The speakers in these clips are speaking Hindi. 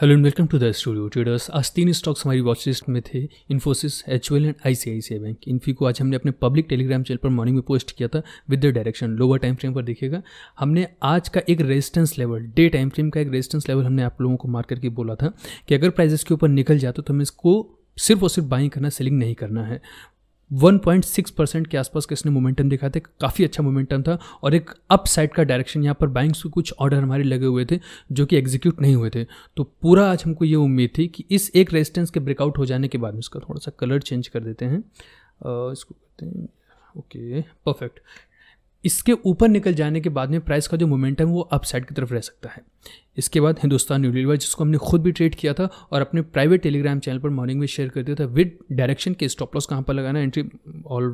hello and welcome to the studio traders आज तीन स्टॉक्स हमारी वॉच लिस्ट में थे Infosys H and I C I C bank Infy को आज हमने अपने पब्लिक टेलीग्राम चैनल पर मॉर्निंग में पोस्ट किया था with the direction lower time frame पर देखिएगा हमने आज का एक resistance level day time frame का एक रेजिस्टेंस लेवल हमने आप लोगों को मार करके बोला था कि अगर प्राइजेस के ऊपर निकल जाता तो हमें इसको सिर्फ और सिर्फ बाइंग करना सेलिंग नहीं करना है 1.6 परसेंट के आसपास किसने मोमेंटम दिखाया था काफ़ी अच्छा मोमेंटम था और एक अप साइड का डायरेक्शन यहाँ पर बैंक्स के कुछ ऑर्डर हमारे लगे हुए थे जो कि एग्जीक्यूट नहीं हुए थे तो पूरा आज हमको ये उम्मीद थी कि इस एक रेजिस्टेंस के ब्रेकआउट हो जाने के बाद में इसका थोड़ा सा कलर चेंज कर देते हैं आ, इसको कहते हैं ओके परफेक्ट इसके ऊपर निकल जाने के बाद में प्राइस का जो मोमेंटम वो अपसाइड की तरफ रह सकता है इसके बाद हिंदुस्तान यूनिलीवर जिसको हमने खुद भी ट्रेड किया था और अपने प्राइवेट टेलीग्राम चैनल पर मॉर्निंग में शेयर कर दिया था विद डायरेक्शन के स्टॉप लॉस कहाँ पर लगाना एंट्री और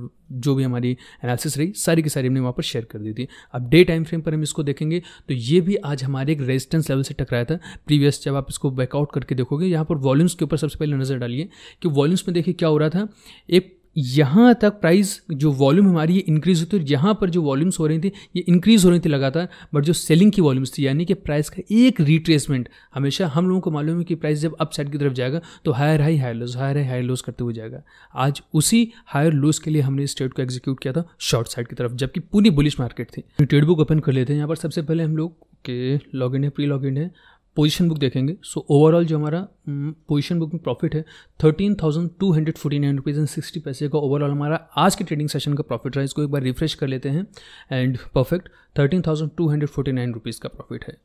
जो भी हमारी एनालिसिस रही सारी की सारी हमने वहाँ पर शेयर कर दी थी अब डे टाइम फ्रेम पर हम इसको देखेंगे तो ये भी आज हमारे एक रेजिस्टेंस लेवल से टकराया था प्रीवियस जब आप इसको बैकआउट करके देखोगे यहाँ पर वॉल्यूम्स के ऊपर सबसे पहले नज़र डालिए कि वॉल्यूम्स में देखिए क्या हो रहा था एक यहाँ तक प्राइस जो वॉल्यूम हमारी ये इंक्रीज़ होती है यहाँ पर जो वॉल्यूम्स हो रही थी ये इंक्रीज़ हो रही थी लगातार बट जो सेलिंग की वॉल्यूम्स थी यानी कि प्राइस का एक रिट्रेसमेंट हमेशा हम लोगों को मालूम है कि प्राइस जब अप साइड की तरफ जाएगा तो higher high higher lows higher high higher lows करते हुए जाएगा आज उसी हायर लोज के लिए हमने इस स्टेट को एग्जीक्यूट किया था शॉर्ट साइड की तरफ जबकि पूरी बुलिश मार्केट थी ट्रेड बुक ओपन कर लेते हैं यहाँ पर सबसे पहले हम लोग के लॉग इन है प्री लॉग इन है पोजीशन बुक देखेंगे सो ओवरऑल जो हमारा पोजीशन mm, बुक में प्रॉफिट है thirteen thousand two hundred forty nine rupees and sixty पैसे का ओवरऑल हमारा आज के ट्रेडिंग सेशन का प्रॉफिट रहा है इसको एक बार रिफ्रेश कर लेते हैं and perfect thirteen thousand two hundred forty nine rupees का प्रॉफिट है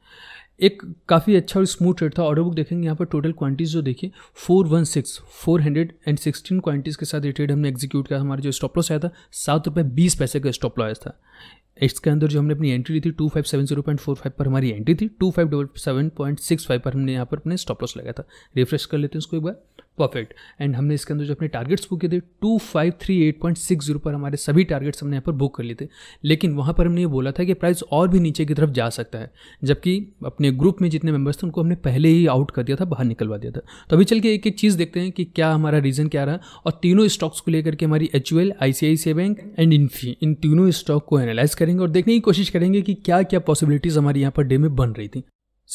एक काफ़ी अच्छा और स्मूथ ट्रेड था ऑर्डर बुक देखेंगे यहाँ पर टोटल क्वांटिटीज़ जो देखिए four one six four hundred and sixteen quantities के साथ ये ट्रेड हमने एग्जीक्यूट किया हमारा जो स्टॉप लॉस आया था सात रुपये बीस पैसे का स्टॉप लॉस था इसके अंदर जो हमने अपनी एंट्री ली थी two five seven zero point four five पर हमारी एंट्री थी two five double seven point six five पर हमने यहाँ पर अपने स्टॉप लॉस लगाया था रिफ्रेश कर लेते हैं उसको एक बार परफेक्ट एंड हमने इसके अंदर जो अपने टारगेट्स बुक किए थे two five three eight point six zero पर हमारे सभी टारगेट्स हमने यहाँ पर बुक कर लिए थे लेकिन वहाँ पर हमने ये बोला था कि प्राइस और भी नीचे की तरफ जा सकता है जबकि अपने ग्रुप में जितने मेंबर्स थे उनको हमने पहले ही आउट कर दिया था बाहर निकलवा दिया था तो अभी चल के एक एक चीज़ देखते हैं कि क्या हमारा रीज़न क्या रहा और तीनों स्टॉक्स को लेकर के हमारी H U L I C I C bank and Infy इन तीनों स्टॉक को एनालाइज कर करेंगे और देखने की कोशिश करेंगे कि क्या क्या पॉसिबिलिटीज़ हमारी यहाँ पर डे में बन रही थी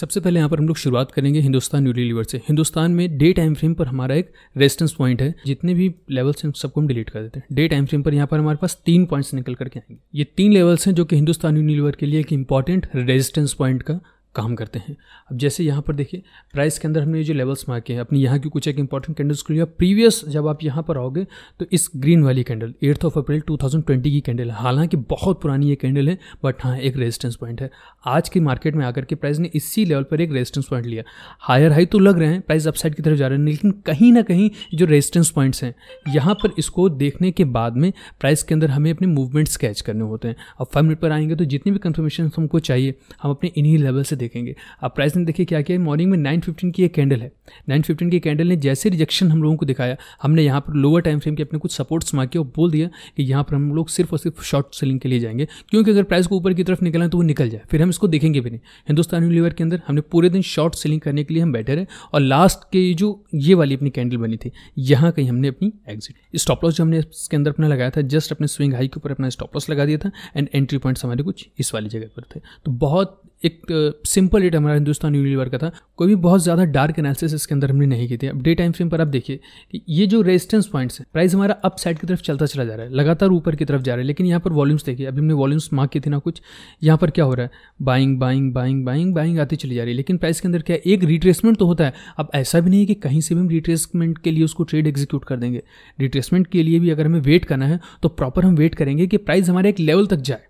सबसे पहले यहाँ पर हम लोग शुरुआत करेंगे हिंदुस्तान न्यू लीवर से हिंदुस्तान में डे टाइम फ्रेम पर हमारा एक रेजिस्टेंस पॉइंट है जितने भी लेवल्स हैं सबको हम डिलीट कर देते हैं डे टाइम फ्रेम पर यहाँ पर हमारे पास तीन पॉइंट्स निकल करके आएंगे ये तीन लेवल्स हैं जो कि हिंदुस्तान न्यू यूनिलीवर के लिए एक इंपॉर्टेंट रेजिस्टेंस पॉइंट का काम करते हैं अब जैसे यहाँ पर देखिए प्राइस के अंदर हमने जो लेवल्स मार्क किए हैं अपनी यहाँ की कुछ एक इंपॉर्टेंट कैंडल्स खुली लिए प्रीवियस जब आप यहाँ पर आओगे तो इस ग्रीन वाली कैंडल एट्थ ऑफ अप्रैल 2020 की कैंडल है हालांकि बहुत पुरानी ये कैंडल है बट हाँ एक रेजिस्टेंस पॉइंट है आज की मार्केट में आकर के प्राइस ने इसी लेवल पर एक रेजिस्टेंस पॉइंट लिया हायर हाई तो लग रहे हैं प्राइस अपसाइड की तरफ जा रहे हैं लेकिन कहीं ना कहीं जो रेजिस्टेंस पॉइंट्स हैं यहाँ पर इसको देखने के बाद में प्राइस के अंदर हमें अपने मूवमेंट्स कैच करने होते हैं अब फाइव मिनट पर आएंगे तो जितनी भी कन्फर्मेशन हमको चाहिए हम अपने इन्हीं लेवल से देखेंगे आप प्राइस ने देखिए क्या किया मॉर्निंग में नाइन फिफ्टीन की एक कैंडल है नाइन फिफ्टीन की कैंडल ने जैसे रिजेक्शन हम लोगों को दिखाया हमने यहाँ पर लोअर टाइम फ्रेम के अपने कुछ सपोर्ट्स मार के और बोल दिया कि यहाँ पर हम लोग सिर्फ और सिर्फ शॉर्ट सेलिंग के लिए जाएंगे क्योंकि अगर प्राइस को ऊपर की तरफ निकला तो वो निकल जाए फिर हम इसको देखेंगे भी नहीं हिंदुस्तान यूनिवर के अंदर हमने पूरे दिन शॉर्ट सेलिंग करने के लिए हम बैठे रहे और लास्ट के जो ये वाली अपनी कैंडल बनी थी यहाँ कहीं हमने अपनी एग्जिट स्टॉप लॉस जो हमने इसके अंदर अपना लगाया था जस्ट अपने स्विंग हाई के ऊपर अपना स्टॉप लॉस लगा दिया था एंड एंट्री पॉइंट्स हमारे कुछ इस वाली जगह पर थे तो बहुत एक सिंपल एट हमारा हिंदुस्तान यूनिवर का था कोई भी बहुत ज़्यादा डार्क एनालिसिस इसके अंदर हमने नहीं की थी अब डे टाइम फ्रेम पर आप देखिए कि ये जो रेजिस्टेंस पॉइंट्स है प्राइस हमारा अप साइड की तरफ चलता चला जा रहा है लगातार ऊपर की तरफ जा रहा है लेकिन यहाँ पर वॉल्यूम्स देखिए अभी हमने वॉल्यूम्स मार्क की थी ना कुछ यहाँ पर क्या हो रहा है buying buying buying buying buying आती चली जा रही है लेकिन प्राइस के अंदर क्या एक रिट्रेसमेंट तो होता है अब ऐसा भी नहीं है कि कहीं से भी हम रिट्रेसमेंट के लिए उसको ट्रेड एग्जीक्यूट कर देंगे रिट्रेसमेंट के लिए भी अगर हमें वेट करना है तो प्रॉपर हम वेट करेंगे कि प्राइस हमारे एक लेवल तक जाए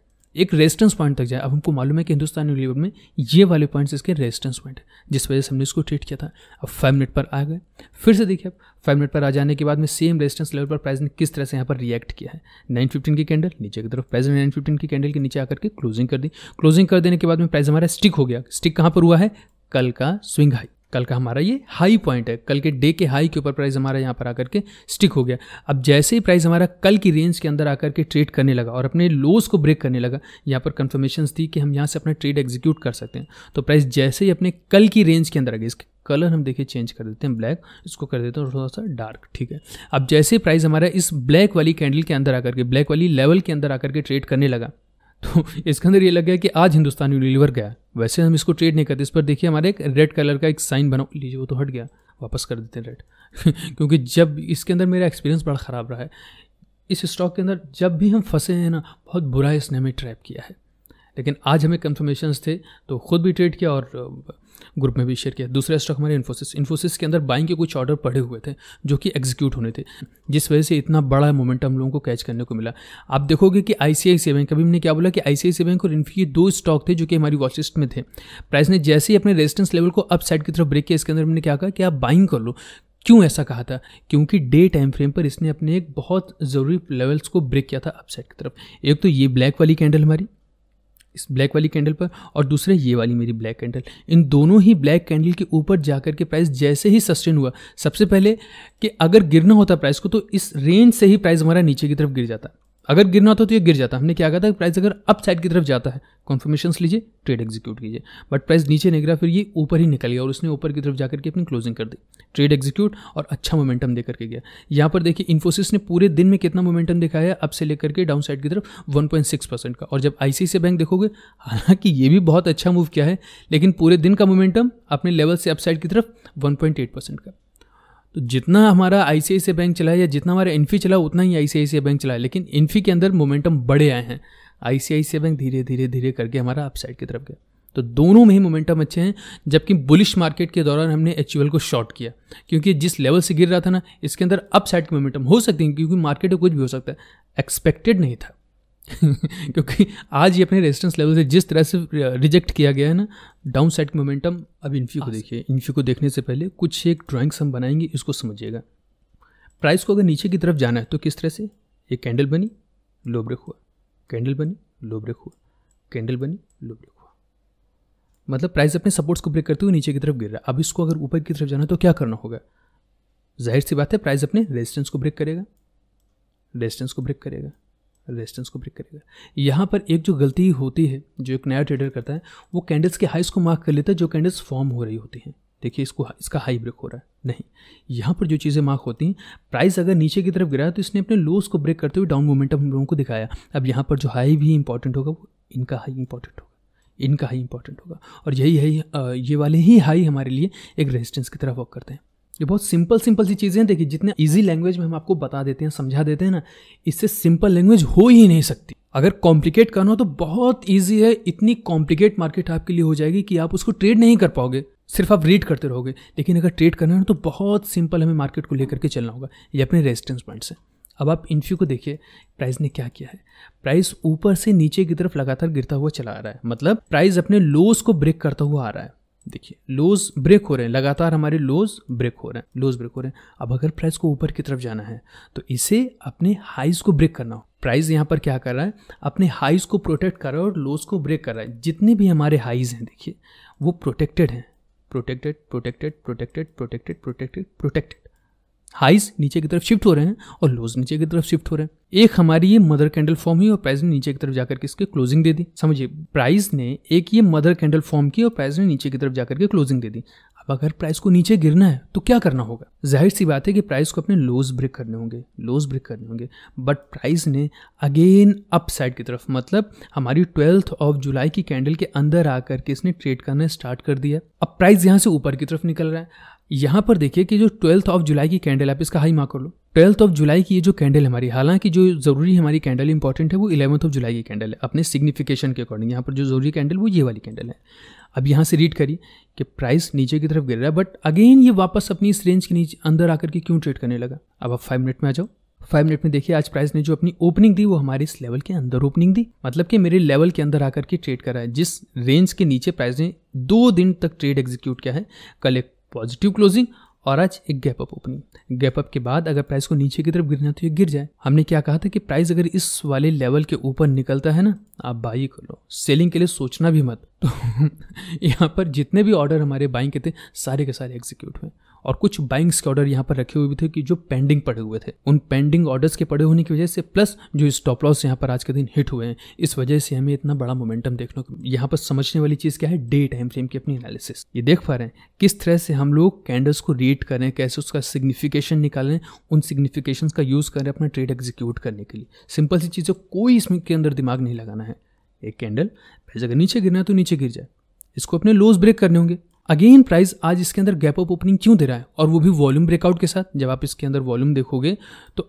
एक रेजिस्टेंस पॉइंट तक जाए अब हमको मालूम है कि हिंदुस्तान यूनिवर में ये वाले पॉइंट्स इसके रेजिस्टेंस पॉइंट है जिस वजह से हमने इसको ट्रीट किया था अब फाइव मिनट पर आ गए फिर से देखिए अब फाइव मिनट पर आ जाने के बाद में सेम रेजिस्टेंस लेवल पर प्राइस ने किस तरह से यहाँ पर रिएक्ट किया है नाइन फिफ्टीन की कैंडल नीचे की तरफ प्राइस ने नाइन फिफ्टीन की कैंडल के नीचे आकर के क्लोजिंग कर दी क्लोजिंग कर देने के बाद में प्राइस हमारा स्टिक हो गया स्टिक कहाँ पर हुआ है कल का स्विंग हाई कल का हमारा ये हाई पॉइंट है कल के डे के हाई के ऊपर प्राइस हमारा यहाँ पर आकर के स्टिक हो गया अब जैसे ही प्राइस हमारा कल की रेंज के अंदर आकर के ट्रेड करने लगा और अपने लोस को ब्रेक करने लगा यहाँ पर कन्फर्मेशन थी कि हम यहाँ से अपना ट्रेड एग्जीक्यूट कर सकते हैं तो प्राइस जैसे ही अपने कल की रेंज के अंदर आ गई इसके कलर हम देखिए चेंज कर देते हैं ब्लैक इसको कर देते हैं थोड़ा सा डार्क ठीक है अब जैसे प्राइस हमारा इस ब्लैक वाली कैंडल के अंदर आकर के ब्लैक वाली लेवल के अंदर आकर के ट्रेड करने लगा तो इसके अंदर ये लग गया कि आज हिंदुस्तान यूनिलीवर गया वैसे हम इसको ट्रेड नहीं करते इस पर देखिए हमारे एक रेड कलर का एक साइन बना लीजिए वो तो हट गया वापस कर देते हैं रेड क्योंकि जब इसके अंदर मेरा एक्सपीरियंस बड़ा ख़राब रहा है इस स्टॉक के अंदर जब भी हम फंसे हैं ना बहुत बुरा इसने हमें ट्रैप किया है लेकिन आज हमें कन्फर्मेशंस थे तो खुद भी ट्रेड किया और ग्रुप में भी शेयर किया दूसरा स्टॉक हमारे इन्फोसिस इन्फोसिस के अंदर बाइंग के कुछ ऑर्डर पड़े हुए थे जो कि एग्जीक्यूट होने थे जिस वजह से इतना बड़ा मोमेंटम लोगों को कैच करने को मिला आप देखोगे कि आई सी बैंक अभी हमने क्या बोला कि आई सी बैंक और इन्फी दो स्टॉक थे जो कि हमारी वॉच लिस्ट में थे प्राइस ने जैसे ही अपने रेजिस्टेंस लेवल को अप साइड की तरफ ब्रेक किया इसके अंदर हमने क्या कहा कि आप बाइंग कर लो क्यों ऐसा कहा था क्योंकि डे टाइम फ्रेम पर इसने अपने एक बहुत ज़रूरी लेवल्स को ब्रेक किया था अपसाइड की तरफ एक तो ये ब्लैक वाली कैंडल हमारी इस ब्लैक वाली कैंडल पर और दूसरे ये वाली मेरी ब्लैक कैंडल इन दोनों ही ब्लैक कैंडल के ऊपर जाकर के प्राइस जैसे ही सस्टेन हुआ सबसे पहले कि अगर गिरना होता प्राइस को तो इस रेंज से ही प्राइस हमारा नीचे की तरफ गिर जाता अगर गिरना था तो ये गिर जाता हमने क्या कहा था प्राइस अगर अप साइड की तरफ जाता है कॉन्फर्मेशन लीजिए ट्रेड एग्जीक्यूट कीजिए बट प्राइस नीचे नहीं गिरा फिर ये ऊपर ही निकल गया और उसने ऊपर की तरफ जाकर के अपनी क्लोजिंग कर दी ट्रेड एग्जीक्यूट और अच्छा मोमेंटम दे करके गया यहाँ पर देखिए इन्फोसिस ने पूरे दिन में कितना मोमेंटम दिखाया अप से लेकर के डाउन साइड की तरफ वन परसेंट का और जब आई बैंक देखोगे हालांकि ये भी बहुत अच्छा मूव किया है लेकिन पूरे दिन का मोमेंटम अपने लेवल से अप साइड की तरफ वन परसेंट का तो जितना हमारा आई बैंक चला है या जितना हमारा इन्फी चला उतना ही आई बैंक चला है लेकिन इन्फी के अंदर मोमेंटम बड़े आए हैं आई बैंक धीरे धीरे धीरे करके हमारा अपसाइड की तरफ गया तो दोनों में ही मोमेंटम अच्छे हैं जबकि बुलिश मार्केट के दौरान हमने एच को शॉर्ट किया क्योंकि जिस लेवल से गिर रहा था ना इसके अंदर अपसाइड की मोमेंटम हो सकती है क्योंकि मार्केट में कुछ भी हो सकता है एक्सपेक्टेड नहीं था क्योंकि आज ये अपने रेजिस्टेंस लेवल से जिस तरह से रिजेक्ट uh, किया गया है ना डाउन साइड मोमेंटम अब इन्फ्यू को हाँ, देखिए इन्फ्यू को देखने से पहले कुछ एक ड्राइंग्स हम बनाएंगे इसको समझिएगा प्राइस को अगर नीचे की तरफ जाना है तो किस तरह से एक कैंडल बनी लो ब्रेक हुआ कैंडल बनी लो ब्रेक हुआ कैंडल बनी लो ब्रेक हुआ मतलब प्राइस अपने सपोर्ट्स को ब्रेक करते हुए नीचे की तरफ गिर रहा है अब इसको अगर ऊपर की तरफ जाना है तो क्या करना होगा जाहिर सी बात है प्राइस अपने रेजिस्टेंस को ब्रेक करेगा रेजिस्टेंस को ब्रेक करेगा रेजिस्टेंस को ब्रेक करेगा यहाँ पर एक जो गलती होती है जो एक नया ट्रेडर करता है वो कैंडल्स के हाइस को मार्क कर लेता है जो कैंडल्स फॉर्म हो रही होती हैं देखिए इसको इसका हाई ब्रेक हो रहा है नहीं यहाँ पर जो चीज़ें मार्क होती हैं प्राइस अगर नीचे की तरफ गिरा तो इसने अपने लोस को ब्रेक करते हुए डाउन मोमेंटम हम लोगों को दिखाया अब यहाँ पर जो हाई भी इंपॉर्टेंट होगा वो इनका हाई इंपॉर्टेंट होगा इनका हाई इंपॉर्टेंट होगा और यही है ये वाले ही हाई हमारे लिए एक रेजिस्टेंस की तरफ वर्क करते हैं ये बहुत सिंपल सिंपल सी चीज़ें हैं देखिए जितने ईजी लैंग्वेज में हम आपको बता देते हैं समझा देते हैं ना इससे सिंपल लैंग्वेज हो ही नहीं सकती अगर कॉम्प्लिकेट करना हो तो बहुत ईजी है इतनी कॉम्प्लिकेट मार्केट आपके लिए हो जाएगी कि आप उसको ट्रेड नहीं कर पाओगे सिर्फ आप रीड करते रहोगे लेकिन अगर ट्रेड करना है तो बहुत सिंपल हमें मार्केट को लेकर के चलना होगा ये अपने रेजिस्टेंस पॉइंट से अब आप इन्फ्यू को देखिए प्राइस ने क्या किया है प्राइस ऊपर से नीचे की तरफ लगातार गिरता हुआ चला आ रहा है मतलब प्राइस अपने लोस को ब्रेक करता हुआ आ रहा है देखिए लोज ब्रेक हो रहे हैं लगातार हमारे लोज ब्रेक हो रहे हैं लोज ब्रेक हो रहे हैं अब अगर प्राइस को ऊपर की तरफ जाना है तो इसे अपने हाइज को ब्रेक करना हो प्राइस यहाँ पर क्या कर रहा है अपने हाइज को प्रोटेक्ट कर रहा है और लोज को ब्रेक कर रहा है जितने भी हमारे हाइज हैं देखिए वो प्रोटेक्टेड हैं protected protected protected protected protected protected protected highs नीचे की तरफ शिफ्ट हो रहे हैं और लोज नीचे की तरफ शिफ्ट हो रहे हैं एक हमारी ये मदर कैंडल फॉर्म हुई और प्राइस ने नीचे की तरफ जाकर के इसके क्लोजिंग दे दी समझिए प्राइस ने एक ये मदर कैंडल फॉर्म की और प्राइस ने नीचे की तरफ जाकर के क्लोजिंग दे दी अब अगर प्राइस को नीचे गिरना है तो क्या करना होगा जाहिर सी बात है कि प्राइस को अपने लोज ब्रेक करने होंगे लोज ब्रेक करने होंगे बट प्राइस ने अगेन अप साइड की तरफ मतलब हमारी ट्वेल्थ ऑफ जुलाई की कैंडल के अंदर आकर के इसने ट्रेड करना स्टार्ट कर दिया अब प्राइस यहाँ से ऊपर की तरफ निकल रहा है यहाँ पर देखिए कि जो ट्वेल्थ ऑफ जुलाई की कैंडल आप इसका हाई मार्क कर लो ट्वेल्थ ऑफ जुलाई की ये जो कैंडल हमारी हालांकि जो जरूरी हमारी कैंडल इंपॉर्टेंट है वो इलेवंथ ऑफ जुलाई की कैंडल है अपने सिग्निफिकेशन के अकॉर्डिंग यहाँ पर जो जरूरी कैंडल वो ये वाली कैंडल है अब यहाँ से रीड करिए कि प्राइस नीचे की तरफ गिर रहा है बट अगेन ये वापस अपनी इस रेंज के नीचे अंदर आकर के क्यों ट्रेड करने लगा अब आप फाइव मिनट में आ जाओ फाइव मिनट में देखिए आज प्राइस ने जो अपनी ओपनिंग दी वो हमारे इस लेवल के अंदर ओपनिंग दी मतलब कि मेरे लेवल के अंदर आकर के ट्रेड करा है जिस रेंज के नीचे प्राइस ने दो दिन तक ट्रेड एग्जीक्यूट किया है कल एक पॉजिटिव क्लोजिंग और आज एक gap up opening gap up के बाद अगर प्राइस को नीचे की तरफ गिरना तो ये गिर जाए हमने क्या कहा था कि प्राइस अगर इस वाले लेवल के ऊपर निकलता है ना आप बाई कर लो सेलिंग के लिए सोचना भी मत तो यहाँ पर जितने भी ऑर्डर हमारे बाइंग के थे सारे के सारे एग्जीक्यूट हुए और कुछ बाइंग्स के ऑर्डर यहाँ पर रखे हुए थे कि जो पेंडिंग पड़े हुए थे उन पेंडिंग ऑर्डर्स के पड़े होने की वजह से प्लस जो स्टॉप लॉस यहाँ पर आज के दिन हिट हुए हैं इस वजह से हमें इतना बड़ा मोमेंटम देखने को यहाँ पर समझने वाली चीज़ क्या है डे टाइम फ्रेम की अपनी एनालिसिस ये देख पा रहे हैं किस तरह से हम लोग कैंडल्स को रीड करें कैसे उसका सिग्निफिकेशन निकालें उन सिग्निफिकेशन का यूज़ करें अपना ट्रेड एग्जीक्यूट करने के लिए सिंपल सी चीज़ें कोई इसमें के अंदर दिमाग नहीं लगाना है एक कैंडल वैसे अगर नीचे गिरना है तो नीचे गिर जाए इसको अपने लोज ब्रेक करने होंगे अगेन प्राइस आज इसके अंदर गैप अप ओपनिंग क्यों दे रहा है और वो भी वॉल्यूम ब्रेकआउट के साथ जब आप इसके अंदर वॉल्यूम देखोगे तो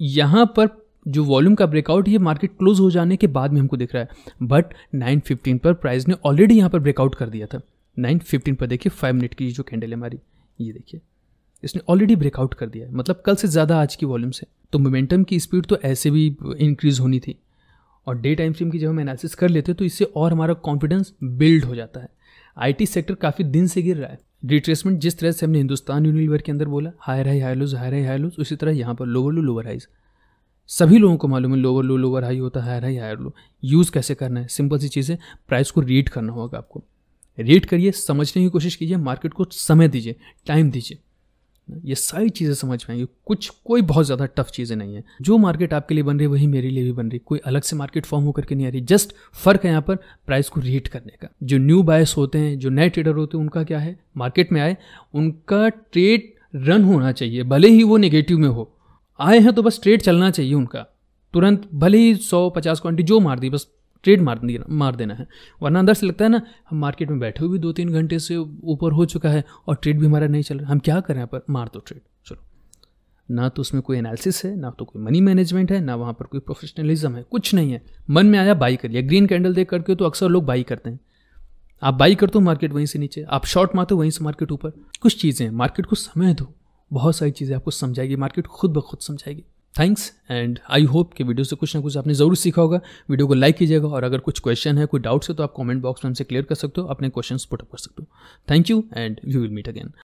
यहाँ पर जो वॉल्यूम का ब्रेकआउट ये मार्केट क्लोज हो जाने के बाद में हमको दिख रहा है बट 915 पर प्राइस ने ऑलरेडी यहाँ पर ब्रेकआउट कर दिया था 915 पर देखिए फाइव मिनट की जो कैंडल है हमारी ये देखिए इसने ऑलरेडी ब्रेकआउट कर दिया है मतलब कल से ज़्यादा आज की वॉल्यूम से तो मोमेंटम की स्पीड तो ऐसे भी इंक्रीज़ होनी थी और डे टाइम फ्रेम की जब हम एनालिसिस कर लेते हैं तो इससे और हमारा कॉन्फिडेंस बिल्ड हो जाता है आईटी सेक्टर काफ़ी दिन से गिर रहा है रिट्रेसमेंट जिस तरह से हमने हिंदुस्तान यूनिवर के अंदर बोला higher high high lows higher high high lows उसी तरह यहाँ पर लोअर लो लोअर हाइज सभी लोगों को मालूम है लोअर लो लोअर हाई होता है higher high higher low use कैसे करना है सिंपल सी चीज़ है प्राइस को रीड करना होगा आपको रीड करिए समझने की कोशिश कीजिए मार्केट को समय दीजिए टाइम दीजिए ये सारी चीज़ें समझ में आएंगी कुछ कोई बहुत ज़्यादा टफ चीज़ें नहीं है जो मार्केट आपके लिए बन रही है वही मेरे लिए भी बन रही कोई अलग से मार्केट फॉर्म होकर के नहीं आ रही जस्ट फर्क है यहाँ पर प्राइस को रीट करने का जो न्यू बायस होते हैं जो नए ट्रेडर होते हैं उनका क्या है मार्केट में आए उनका ट्रेड रन होना चाहिए भले ही वो निगेटिव में हो आए हैं तो बस ट्रेड चलना चाहिए उनका तुरंत भले ही सौ पचास क्वान्टी जो मार दी बस ट्रेड मार देना मार देना है वरना अंदर से लगता है ना हम मार्केट में बैठे हुए भी दो तीन घंटे से ऊपर हो चुका है और ट्रेड भी हमारा नहीं चल रहा हम क्या करें यहाँ पर मार दो ट्रेड चलो ना तो उसमें कोई एनालिसिस है ना तो कोई मनी मैनेजमेंट है ना वहाँ पर कोई प्रोफेशनलिज्म है कुछ नहीं है मन में आया बाई करिए ग्रीन कैंडल देख करके तो अक्सर लोग बाई करते हैं आप बाई करते हो मार्केट वहीं से नीचे आप शॉर्ट मारते हो वहीं से मार्केट ऊपर कुछ चीज़ें मार्केट को समय दो बहुत सारी चीज़ें आपको समझाएगी मार्केट खुद ब खुद समझाएगी थैंक्स एंड आई होप कि वीडियो से कुछ ना कुछ आपने ज़रूर सीखा होगा वीडियो को लाइक कीजिएगा और अगर कुछ क्वेश्चन है कोई डाउट्स है तो आप कमेंट बॉक्स में हमसे क्लियर कर सकते हो अपने क्वेश्चन पुटअप कर सकते हो thank you and you will meet again